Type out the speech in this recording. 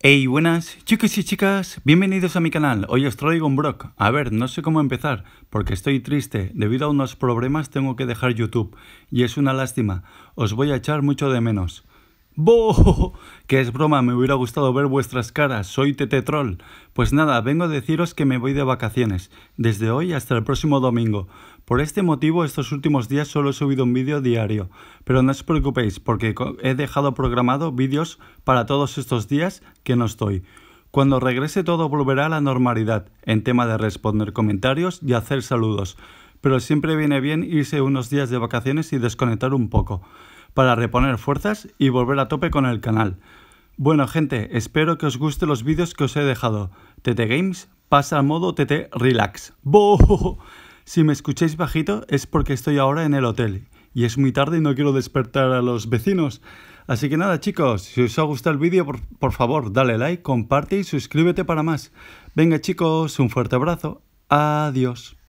Hey, buenas chicos y chicas, bienvenidos a mi canal. Hoy os traigo un brok A ver, no sé cómo empezar porque estoy triste. Debido a unos problemas tengo que dejar YouTube y es una lástima. Os voy a echar mucho de menos. ¡Bo! Que es broma, me hubiera gustado ver vuestras caras, soy Tete Troll. Pues nada, vengo a deciros que me voy de vacaciones, desde hoy hasta el próximo domingo. Por este motivo, estos últimos días solo he subido un vídeo diario, pero no os preocupéis, porque he dejado programado vídeos para todos estos días que no estoy. Cuando regrese todo volverá a la normalidad, en tema de responder comentarios y hacer saludos, pero siempre viene bien irse unos días de vacaciones y desconectar un poco para reponer fuerzas y volver a tope con el canal. Bueno gente, espero que os gusten los vídeos que os he dejado. TT Games pasa al modo TT Relax. ¡Boo! Si me escucháis bajito es porque estoy ahora en el hotel y es muy tarde y no quiero despertar a los vecinos. Así que nada chicos, si os ha gustado el vídeo por, por favor dale like, comparte y suscríbete para más. Venga chicos, un fuerte abrazo. Adiós.